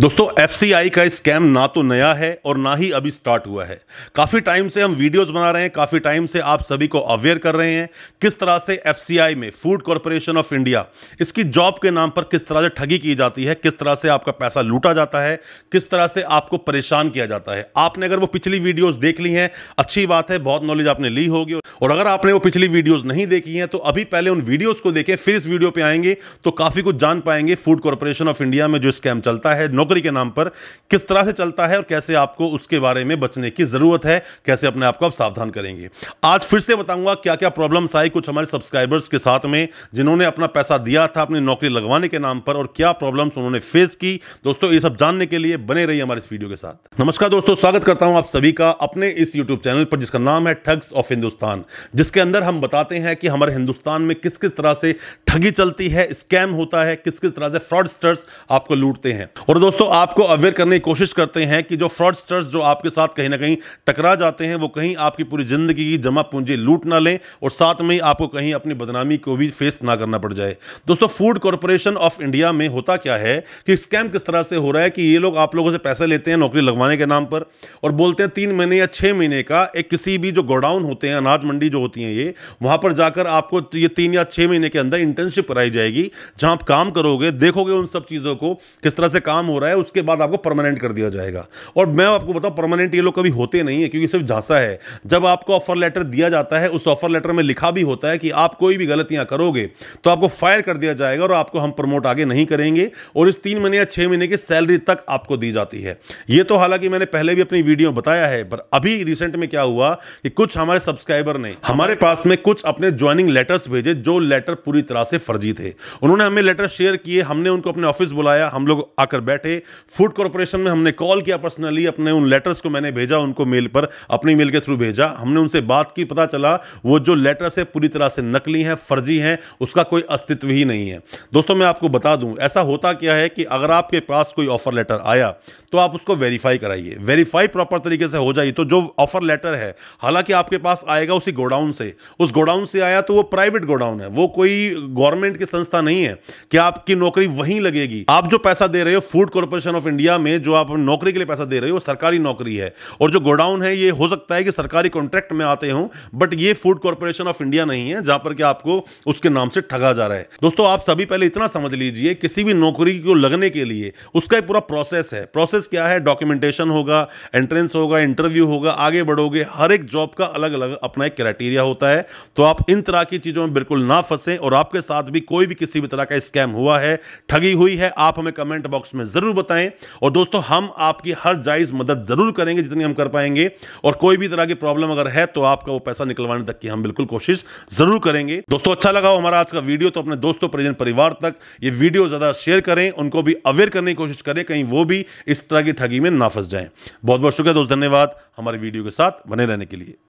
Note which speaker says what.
Speaker 1: दोस्तों एफ का स्कैम ना तो नया है और ना ही अभी स्टार्ट हुआ है काफ़ी टाइम से हम वीडियोस बना रहे हैं काफ़ी टाइम से आप सभी को अवेयर कर रहे हैं किस तरह से एफ में फूड कॉरपोरेशन ऑफ इंडिया इसकी जॉब के नाम पर किस तरह से ठगी की जाती है किस तरह से आपका पैसा लूटा जाता है किस तरह से आपको परेशान किया जाता है आपने अगर वो पिछली वीडियोज़ देख ली हैं अच्छी बात है बहुत नॉलेज आपने ली होगी और अगर आपने वो पिछली वीडियोज़ नहीं देखी हैं तो अभी पहले उन वीडियोज़ को देखें फिर इस वीडियो पर आएंगे तो काफ़ी कुछ जान पाएंगे फूड कॉरपोरेशन ऑफ इंडिया में जो स्कैम चलता है नो नौकरी के नाम पर किस तरह से चलता है और कैसे आपको उसके बारे में बचने की ज़रूरत है कैसे अपने आप को आप सावधान करेंगे आज फिर से बताऊंगा क्या क्या प्रॉब्लम्स आई कुछ हमारे सब्सक्राइबर्स के साथ में जिन्होंने अपना पैसा दिया था अपनी नौकरी लगवाने के नाम पर और क्या प्रॉब्लम्स उन्होंने फेस की दोस्तों ये सब जानने के लिए बने रही हमारे इस वीडियो के साथ नमस्कार दोस्तों स्वागत करता हूँ आप सभी का अपने इस यूट्यूब चैनल पर जिसका नाम है ठग्स ऑफ हिंदुस्तान जिसके अंदर हम बताते हैं कि हमारे हिंदुस्तान में किस किस तरह से ठगी चलती है स्कैम होता है किस किस तरह से फ्रॉडस्टर्स आपको लूटते हैं और दोस्तों दोस्तों आपको अवेयर करने की कोशिश करते हैं कि जो फ्रॉडस्टर्स जो आपके साथ कहीं ना कहीं टकरा जाते हैं वो कहीं आपकी पूरी ज़िंदगी की जमा पूंजी लूट ना लें और साथ में ही आपको कहीं अपनी बदनामी को भी फेस ना करना पड़ जाए दोस्तों फूड कॉरपोरेशन ऑफ इंडिया में होता क्या है कि स्कैम किस तरह से हो रहा है कि ये लोग आप लोगों से पैसे लेते हैं नौकरी लगवाने के नाम पर और बोलते हैं तीन महीने या छः महीने का एक किसी भी जो गोडाउन होते हैं अनाज मंडी जो होती हैं ये वहाँ पर जाकर आपको ये तीन या छः महीने के अंदर इंटर्नशिप कराई जाएगी जहाँ आप काम करोगे देखोगे उन सब चीज़ों को किस तरह से काम हो रहा है रहा है उसके बाद आपको परमानेंट कर दिया जाएगा और मैं आपको बताऊँ परमानेंट ये लोग कभी होते नहीं है क्योंकि सिर्फ झांसा है जब आपको ऑफर लेटर दिया जाता है उस ऑफर लेटर में लिखा भी होता है कि आप कोई भी गलतियां करोगे तो आपको फायर कर दिया जाएगा और आपको हम प्रमोट आगे नहीं करेंगे और इस तीन महीने या छह महीने की सैलरी तक आपको दी जाती है ये तो हालांकि मैंने पहले भी अपनी वीडियो बताया है पर अभी रिसेंट में क्या हुआ कि कुछ हमारे सब्सक्राइबर ने हमारे पास में कुछ अपने ज्वाइनिंग लेटर्स भेजे जो लेटर पूरी तरह से फर्जी थे उन्होंने हमें लेटर शेयर किए हमने उनको अपने ऑफिस बुलाया हम लोग आकर बैठे फूड कॉरपोरेशन में हमने कॉल किया पर्सनली अपने उन लेटर्स को मैंने भेजा उनको मेल पर अपनी मेल के थ्रू भेजा हमने उनसे बात की पता चला वो जो लेटर्स है पूरी तरह से नकली हैं फर्जी हैं उसका कोई अस्तित्व ही नहीं है दोस्तों मैं आपको बता दूँ ऐसा होता क्या है कि अगर आपके पास कोई ऑफर लेटर आया तो आप उसको वेरीफाई कराइए वेरीफाई प्रॉपर तरीके से हो जाइए तो जो ऑफर लेटर है हालांकि आपके पास आएगा उसी गोडाउन से उस गोडाउन से आया तो वो प्राइवेट गोडाउन है वो कोई गवर्नमेंट की संस्था नहीं है कि आपकी नौकरी वहीं लगेगी आप जो पैसा दे रहे हो फूड कॉरपोरेशन ऑफ इंडिया में जो आप नौकरी के लिए पैसा दे रहे हो सरकारी नौकरी है और जो गोडाउन है ये हो सकता है कि सरकारी कॉन्ट्रैक्ट में आते हों बट ये फूड कॉरपोरेशन ऑफ इंडिया नहीं है जहां पर कि आपको उसके नाम से ठगा जा रहा है दोस्तों आप सभी पहले इतना समझ लीजिए किसी भी नौकरी को लगने के लिए उसका एक पूरा प्रोसेस है प्रोसेस क्या है डॉक्यूमेंटेशन होगा एंट्रेंस होगा इंटरव्यू होगा आगे बढ़ोगे हर एक जॉब का अलग अलग अपना एक क्राइटेरिया होता है तो आप इन तरह की चीज़ों में बिल्कुल ना फंसे और आपके साथ भी कोई भी किसी भी तरह का स्कैम हुआ है ठगी हुई है आप हमें कमेंट बॉक्स में जरूर ज़रूर बताएं और दोस्तों हम आपकी हर जायज़ मदद ज़रूर करेंगे जितनी हम कर पाएंगे और कोई भी तरह की प्रॉब्लम अगर है तो आपका वो पैसा निकलवाने तक की हम बिल्कुल कोशिश ज़रूर करेंगे दोस्तों अच्छा लगा हो हमारा आज का वीडियो तो अपने दोस्तों परिजन परिवार तक ये वीडियो ज़्यादा शेयर करें उनको भी अवेयर करने की कोशिश करें कहीं वो भी इस तरह की ठगी में ना फंस जाए बहुत बहुत शुक्रिया दोस्त धन्यवाद हमारे वीडियो के साथ बने रहने के लिए